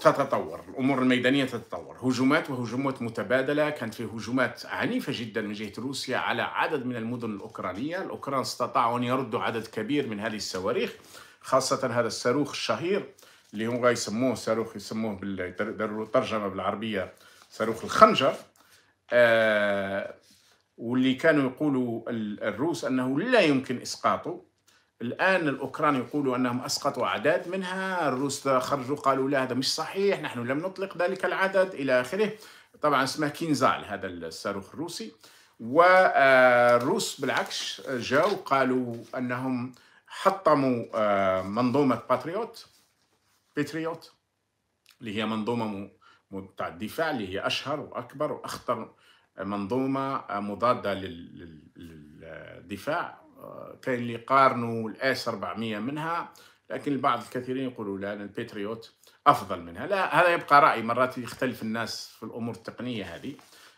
تتطور الامور الميدانيه تتطور هجومات وهجومات متبادله كانت في هجومات عنيفه جدا من جهه روسيا على عدد من المدن الاوكرانيه الاوكران استطاعوا ان يردوا عدد كبير من هذه الصواريخ خاصه هذا الصاروخ الشهير اللي هم يسموه صاروخ يسموه بالترجمه بالعربيه صاروخ الخنجر آه واللي كانوا يقولوا الروس انه لا يمكن اسقاطه الآن الأوكران يقولوا أنهم أسقطوا أعداد منها الروس خرجوا قالوا لا هذا مش صحيح نحن لم نطلق ذلك العدد إلى آخره طبعا اسمه كينزال هذا الصاروخ الروسي والروس بالعكس جاءوا قالوا أنهم حطموا آه، منظومة باتريوت باتريوت اللي هي منظومة تاع الدفاع اللي هي أشهر وأكبر وأخطر منظومة آه، مضادة للدفاع كاين اللي يقارنوا الاس 400 منها لكن البعض الكثيرين يقولوا لا البيتريوت الباتريوت افضل منها لا هذا يبقى راي مرات يختلف الناس في الامور التقنيه هذه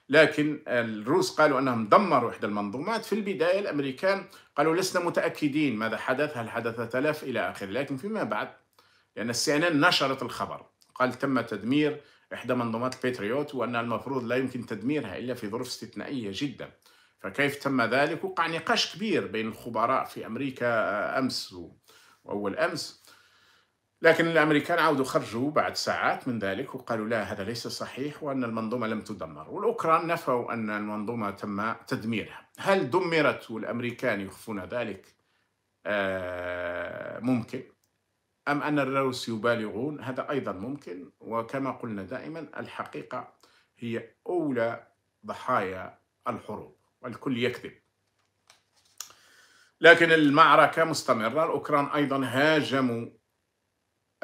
لكن الروس قالوا انهم دمروا احدى المنظومات في البدايه الامريكان قالوا لسنا متاكدين ماذا حدث هل حدث تلف الى اخره لكن فيما بعد لان السي ان نشرت الخبر قال تم تدمير احدى منظومات الباتريوت وان المفروض لا يمكن تدميرها الا في ظروف استثنائيه جدا فكيف تم ذلك وقع نقاش كبير بين الخبراء في أمريكا آه، أمس وأول أمس لكن الأمريكان عاودوا خرجوا بعد ساعات من ذلك وقالوا لا هذا ليس صحيح وأن المنظومة لم تدمر والأوكران نفوا أن المنظومة تم تدميرها هل دمرت والأمريكان يخفون ذلك آه ممكن أم أن الروس يبالغون هذا أيضا ممكن وكما قلنا دائما الحقيقة هي أولى ضحايا الحروب والكل يكذب لكن المعركة مستمرة الأوكران أيضا هاجموا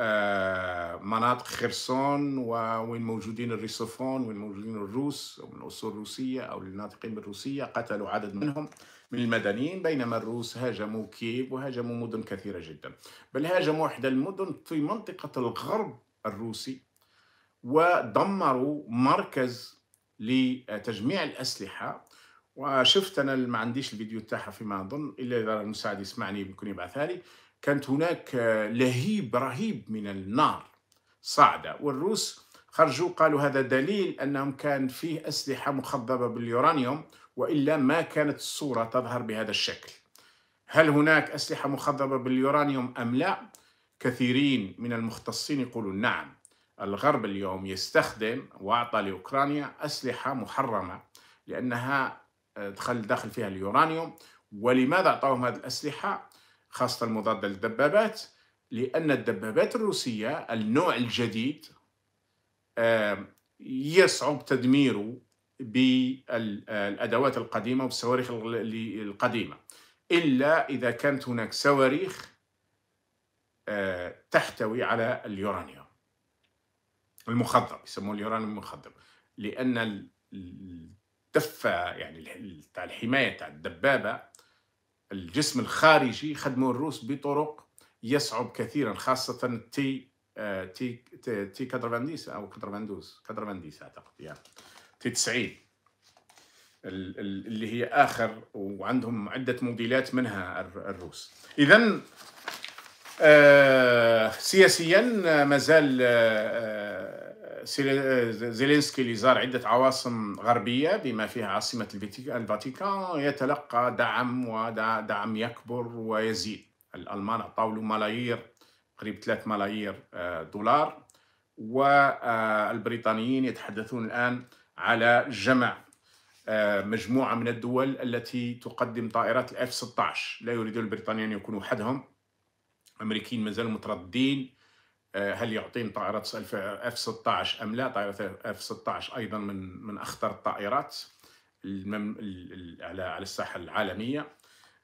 آه، مناطق خرسون وين موجودين الريسوفون وين موجودين الروس من أصول روسية أو الناطقين بالروسية قتلوا عدد منهم من المدنيين بينما الروس هاجموا كييف وهاجموا مدن كثيرة جدا بل هاجموا إحدى المدن في منطقة الغرب الروسي ودمروا مركز لتجميع الأسلحة وشفت انا ما عنديش الفيديو تاعها فيما اظن الا اذا المساعد يسمعني يمكن يبعثها لي كانت هناك آه، لهيب رهيب من النار صاعده والروس خرجوا قالوا هذا دليل انهم كان فيه اسلحه مخضبه باليورانيوم والا ما كانت الصوره تظهر بهذا الشكل. هل هناك اسلحه مخضبه باليورانيوم ام لا؟ كثيرين من المختصين يقولون نعم. الغرب اليوم يستخدم واعطى لاوكرانيا اسلحه محرمه لانها دخل داخل فيها اليورانيوم ولماذا اعطاهم هذه الأسلحة خاصة المضادة للدبابات لأن الدبابات الروسية النوع الجديد يصعب تدميره بالأدوات القديمة والصواريخ القديمة إلا إذا كانت هناك صواريخ آه، تحتوي على اليورانيوم المخضر يسموه اليورانيوم المخضر لأن الدفه يعني تاع الحمايه تاع الدبابه الجسم الخارجي خدموا الروس بطرق يصعب كثيرا خاصه التي تي تي 90 او 92 92 اعتقد يعني تي 90 اللي هي اخر وعندهم عده موديلات منها الروس اذا آه سياسيا ما زال آه, آه، آه، زيلينسكي اللي زار عدة عواصم غربية بما فيها عاصمة الفاتيكان يتلقى دعم ودعم يكبر ويزيد الألمان أعطاوا له ملايير قريب 3 ملايير آه، دولار والبريطانيين آه، يتحدثون الآن على جمع مجموعة من الدول التي تقدم طائرات الاف 16 لا يريدون البريطانيين أن يكونوا وحدهم الأمريكيين مازالوا مترددين آه، هل يعطين طائرات اف 16 ام لا طائرات اف 16 ايضا من من اخطر الطائرات على على الساحه العالميه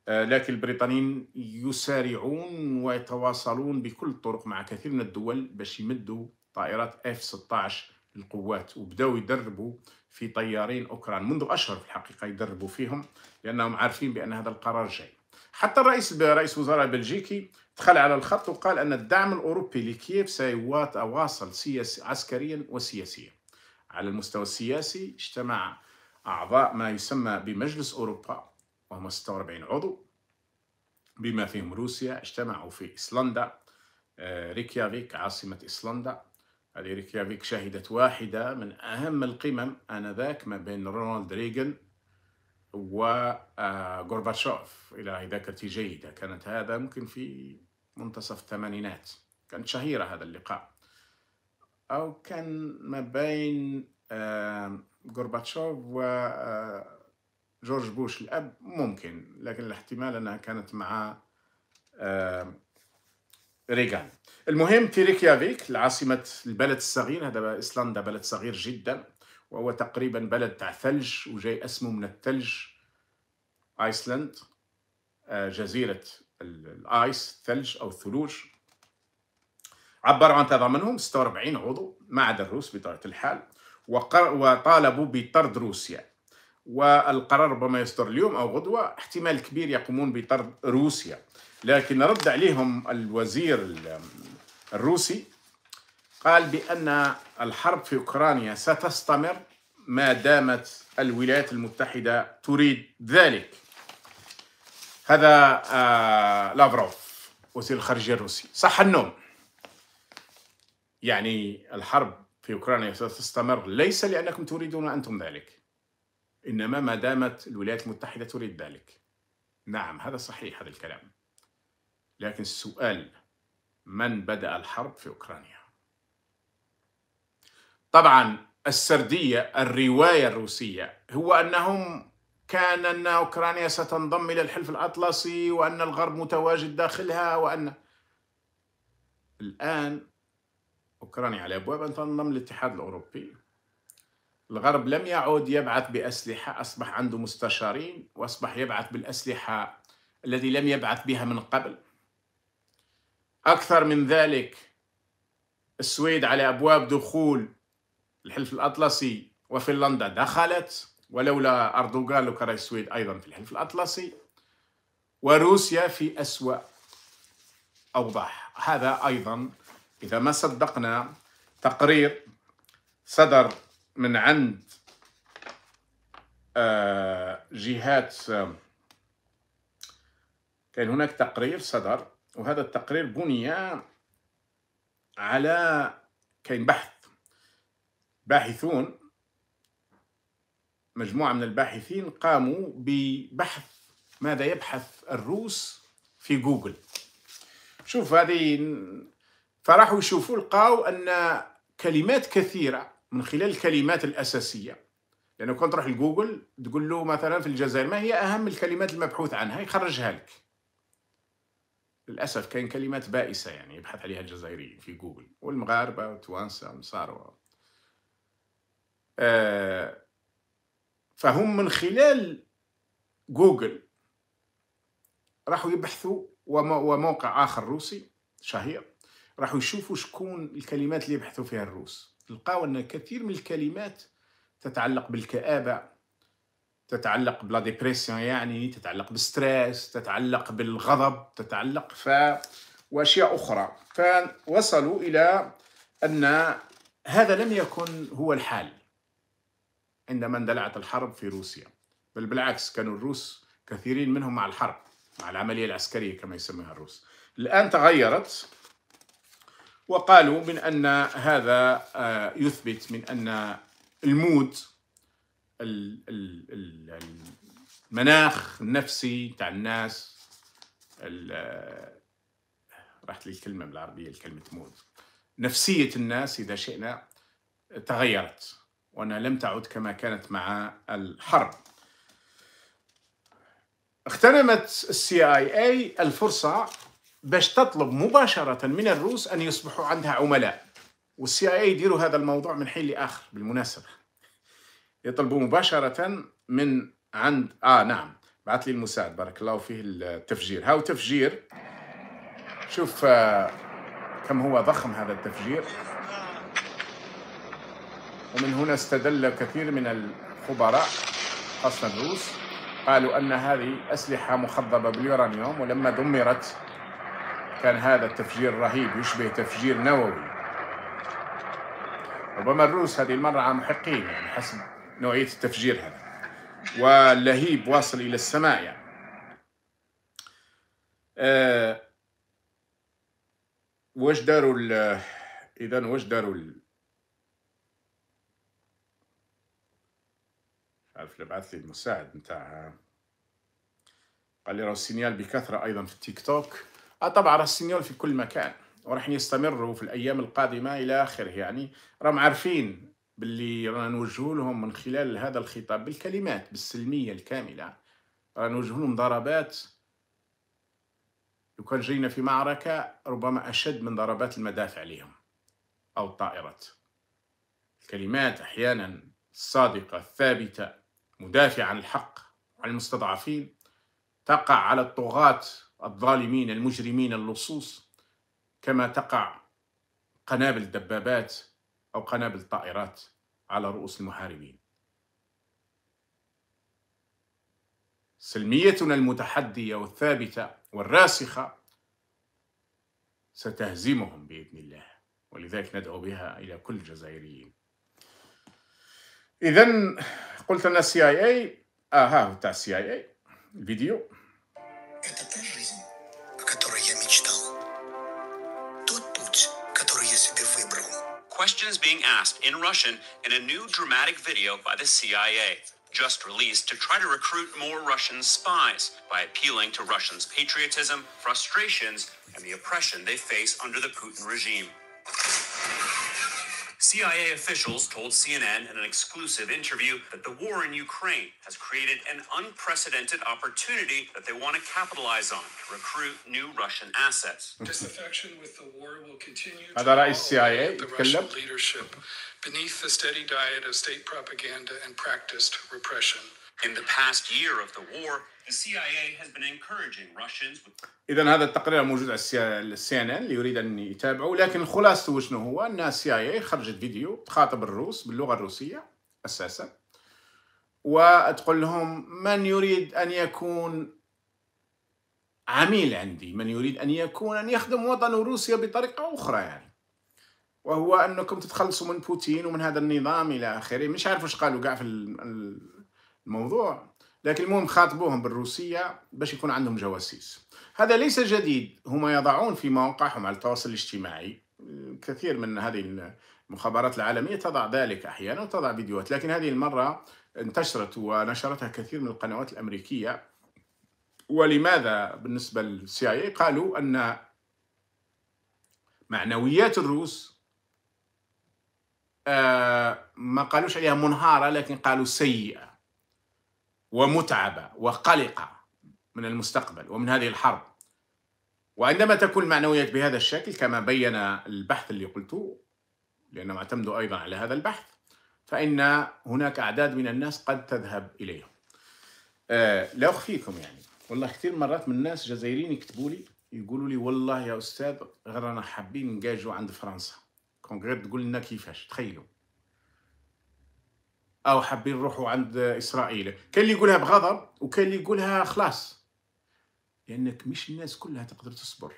آه، لكن البريطانيين يسارعون ويتواصلون بكل الطرق مع كثير من الدول باش يمدوا طائرات اف 16 للقوات وبداوا يدربوا في طيارين اوكران منذ اشهر في الحقيقه يدربوا فيهم لانهم عارفين بان هذا القرار جاي حتى الرئيس رئيس وزراء بلجيكي دخل على الخط وقال أن الدعم الأوروبي لكييف سيواصل سياسي عسكريا وسياسيا على المستوى السياسي اجتمع أعضاء ما يسمى بمجلس أوروبا وهم 46 عضو بما فيهم روسيا اجتمعوا في ايسلندا آه، ريكيافيك عاصمة ايسلندا هذه ريكيافيك شهدت واحدة من أهم القمم آنذاك ما بين رونالد ريغن وغورباتشوف آه، إلى ذاكرتي جيدة كانت هذا ممكن في منتصف الثمانينات كانت شهيرة هذا اللقاء أو كان ما بين آه، غورباتشوف و آه، جورج بوش الأب ممكن لكن الاحتمال أنها كانت مع ريغان المهم في ريكيافيك العاصمة البلد الصغير هذا إيسلندا بلد صغير جدا وهو تقريبا بلد تاع ثلج وجاي اسمه من الثلج ايسلند آه، جزيره الايس الثلج او الثلوج عبر عن تضامنهم 46 عضو ما عدا الروس بطبيعه الحال وطالبوا بطرد روسيا والقرار ربما يصدر اليوم او غدوه احتمال كبير يقومون بطرد روسيا لكن رد عليهم الوزير الروسي قال بأن الحرب في أوكرانيا ستستمر ما دامت الولايات المتحدة تريد ذلك هذا آه لافروف وزير الخارجية الروسي صح النوم يعني الحرب في أوكرانيا ستستمر ليس لأنكم تريدون أنتم ذلك إنما ما دامت الولايات المتحدة تريد ذلك نعم هذا صحيح هذا الكلام لكن السؤال من بدأ الحرب في أوكرانيا طبعا السردية الرواية الروسية هو أنهم كان أن أوكرانيا ستنضم إلى الحلف الأطلسي وأن الغرب متواجد داخلها وأن الآن أوكرانيا على أبواب أن تنضم للاتحاد الأوروبي الغرب لم يعد يبعث بأسلحة أصبح عنده مستشارين وأصبح يبعث بالأسلحة الذي لم يبعث بها من قبل أكثر من ذلك السويد على أبواب دخول الحلف الأطلسي وفنلندا دخلت ولولا أردوغان وكراي السويد أيضا في الحلف الأطلسي وروسيا في أسوأ أوضاع هذا أيضا إذا ما صدقنا تقرير صدر من عند آه، جهات آه، كان هناك تقرير صدر وهذا التقرير بني على كاين بحث باحثون مجموعة من الباحثين قاموا ببحث ماذا يبحث الروس في جوجل شوف هذه فراحوا يشوفوا لقاو أن كلمات كثيرة من خلال الكلمات الأساسية لأنه كنت تروح لجوجل تقول له مثلا في الجزائر ما هي أهم الكلمات المبحوث عنها يخرجها لك للأسف كاين كلمات بائسة يعني يبحث عليها الجزائريين في جوجل والمغاربة والتوانسة والنصارى آه، فهم من خلال جوجل راحوا يبحثوا وموقع آخر روسي شهير راحوا يشوفوا شكون الكلمات اللي يبحثوا فيها الروس لقاو أن كثير من الكلمات تتعلق بالكآبة تتعلق بلا ديبريسيون يعني تتعلق بالستريس تتعلق بالغضب تتعلق ف واشياء اخرى فوصلوا الى ان هذا لم يكن هو الحال عندما اندلعت الحرب في روسيا بل بالعكس كانوا الروس كثيرين منهم مع الحرب مع العملية العسكرية كما يسميها الروس الآن تغيرت وقالوا من أن هذا آه، يثبت من أن المود المناخ النفسي تاع الناس آه، راحت لي الكلمة بالعربية الكلمة مود نفسية الناس إذا شئنا تغيرت وأنها لم تعد كما كانت مع الحرب اغتنمت السي اي اي الفرصة باش تطلب مباشرة من الروس أن يصبحوا عندها عملاء والسي اي اي يديروا هذا الموضوع من حين لآخر بالمناسبة يطلبوا مباشرة من عند آه نعم بعث لي المساعد بارك الله فيه التفجير هاو تفجير شوف آه، كم هو ضخم هذا التفجير ومن هنا استدل كثير من الخبراء خاصة الروس قالوا أن هذه أسلحة مخضبة باليورانيوم ولما دمرت كان هذا التفجير رهيب يشبه تفجير نووي ربما الروس هذه المرة محقين يعني حسب نوعية التفجير هذا واللهيب واصل إلى السماء يعني آه واش داروا إذا واش داروا عارف بعث لي المساعد نتاع قال لي راه السينيال بكثره ايضا في التيك توك آه طبعا راه السينيال في كل مكان وراح يستمروا في الايام القادمه الى اخره يعني راهم عارفين باللي رانا نوجهوا لهم من خلال هذا الخطاب بالكلمات بالسلميه الكامله رانا نوجه لهم ضربات لو كان جينا في معركه ربما اشد من ضربات المدافع لهم او الطائرات الكلمات احيانا الصادقه الثابته مدافع عن الحق عن المستضعفين تقع على الطغاة الظالمين المجرمين اللصوص كما تقع قنابل الدبابات أو قنابل الطائرات على رؤوس المحاربين سلميتنا المتحدية والثابتة والراسخة ستهزمهم بإذن الله ولذلك ندعو بها إلى كل الجزائريين اذا قلت اي اي تاع اي اي الفيديو Questions being asked in Russian in a new dramatic video by the CIA, just released to try to recruit more Russian spies by appealing to Russians' patriotism, frustrations, and the oppression they face under the Putin regime. CIA officials told CNN in an exclusive interview that the war in Ukraine has created an unprecedented opportunity that they want to capitalize on to recruit new Russian assets. Disaffection with the war will continue to the, the Russian leadership beneath the steady diet of state propaganda and practiced repression. In the past year of the war, the CIA has been encouraging Russians with... إذا هذا التقرير موجود على السي ان ان اللي يريد أن يتابعه لكن خلاصته شنو هو أن السي اي خرجت فيديو تخاطب الروس باللغة الروسية أساسا وتقول لهم من يريد أن يكون عميل عندي من يريد أن يكون أن يخدم وطن روسيا بطريقة أخرى يعني وهو انكم تتخلصوا من بوتين ومن هذا النظام الى اخره مش عارف واش قالوا كاع في الموضوع لكن المهم خاطبوهم بالروسية باش يكون عندهم جواسيس هذا ليس جديد هما يضعون في مواقعهم على التواصل الاجتماعي كثير من هذه المخابرات العالمية تضع ذلك أحيانا وتضع فيديوهات لكن هذه المرة انتشرت ونشرتها كثير من القنوات الأمريكية ولماذا بالنسبة للسي اي قالوا أن معنويات الروس آه ما قالوش عليها منهارة لكن قالوا سيئة ومتعبة وقلقة من المستقبل ومن هذه الحرب وعندما تكون المعنويات بهذا الشكل كما بين البحث اللي قلته لأنهم اعتمدوا أيضا على هذا البحث فإن هناك أعداد من الناس قد تذهب إليهم أه لا أخفيكم يعني والله كثير مرات من الناس جزائريين يكتبوا لي يقولوا لي والله يا أستاذ غير حابين نجاجوا عند فرنسا كونغرير تقول لنا كيفاش تخيلوا او حابين نروحوا عند اسرائيل كان اللي يقولها بغضب وكان اللي يقولها خلاص لانك مش الناس كلها تقدر تصبر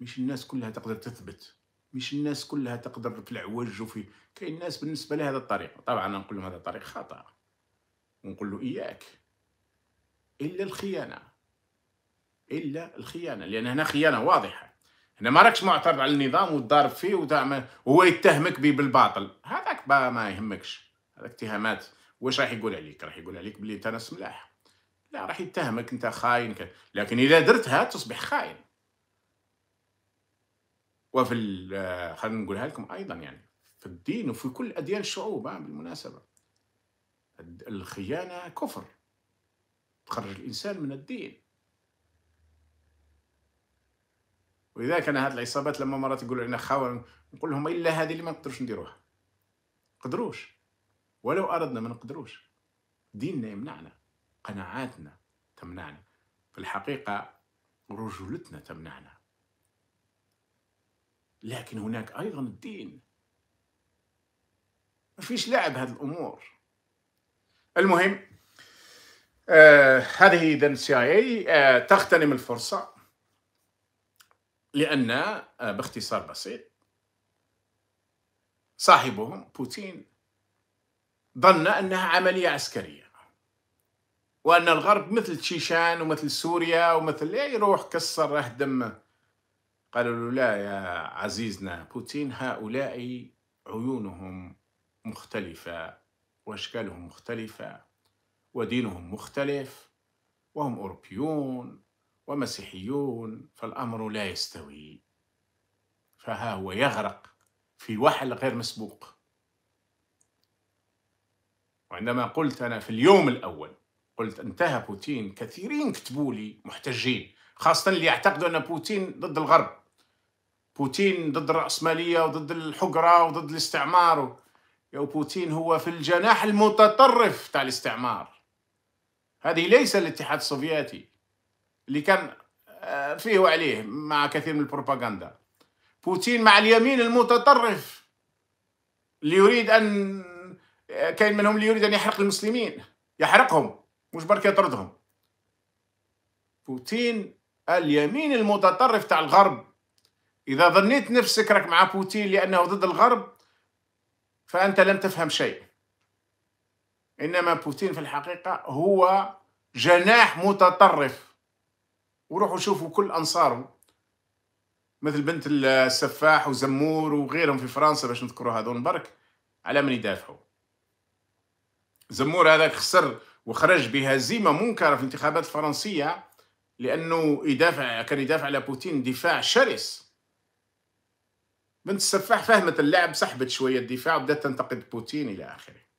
مش الناس كلها تقدر تثبت مش الناس كلها تقدر في العوج وفي كاين ناس بالنسبه لهذا الطريق طبعا انا نقول لهم هذا الطريق خطا ونقول له اياك الا الخيانه الا الخيانه لان هنا خيانه واضحه هنا ما راكش معترض على النظام وتضارب فيه وهو يتهمك به بالباطل هذاك ما يهمكش الاتهامات اتهامات واش راح يقول عليك راح يقول عليك بلي انت ناس ملاح لا راح يتهمك انت خاين كده. لكن اذا درتها تصبح خاين وفي آه، خلينا نقولها لكم ايضا يعني في الدين وفي كل اديان الشعوب بالمناسبه الخيانه كفر تخرج الانسان من الدين ولذلك انا هذه العصابات لما مرات يقولوا لنا خاون نقول لهم الا هذه اللي ما نقدروش نديروها قدروش ولو أردنا ما نقدروش ديننا يمنعنا قناعاتنا تمنعنا في الحقيقة رجولتنا تمنعنا لكن هناك أيضا الدين ما فيش لعب هذه الأمور المهم آه هذه إذا سي اي آه تغتنم الفرصة لأن آه باختصار بسيط صاحبهم بوتين ظن أنها عملية عسكرية وأن الغرب مثل تشيشان ومثل سوريا ومثل اي روح كسر أهدم قالوا له لا يا عزيزنا بوتين هؤلاء عيونهم مختلفة وأشكالهم مختلفة ودينهم مختلف وهم أوروبيون ومسيحيون فالأمر لا يستوي فها هو يغرق في وحل غير مسبوق وعندما قلت أنا في اليوم الأول قلت انتهى بوتين كثيرين كتبوا لي محتجين خاصة اللي يعتقدوا أن بوتين ضد الغرب بوتين ضد الرأسمالية وضد الحقرة وضد الاستعمار و... يا بوتين هو في الجناح المتطرف تاع الاستعمار هذه ليس الاتحاد السوفيتي اللي كان آه، فيه وعليه مع كثير من البروباغندا بوتين مع اليمين المتطرف اللي يريد أن كاين منهم اللي يريد ان يحرق المسلمين يحرقهم مش برك يطردهم بوتين اليمين المتطرف تاع الغرب اذا ظنيت نفسك راك مع بوتين لانه ضد الغرب فانت لم تفهم شيء انما بوتين في الحقيقه هو جناح متطرف وروحوا شوفوا كل انصاره مثل بنت السفاح وزمور وغيرهم في فرنسا باش نذكروا هذون برك على من يدافعوا زمور هذاك خسر وخرج بهزيمة منكرة في الانتخابات الفرنسية لأنه يدافع كان يدافع على بوتين دفاع شرس بنت السفاح فهمت اللعب سحبت شوية الدفاع وبدأت تنتقد بوتين إلى آخره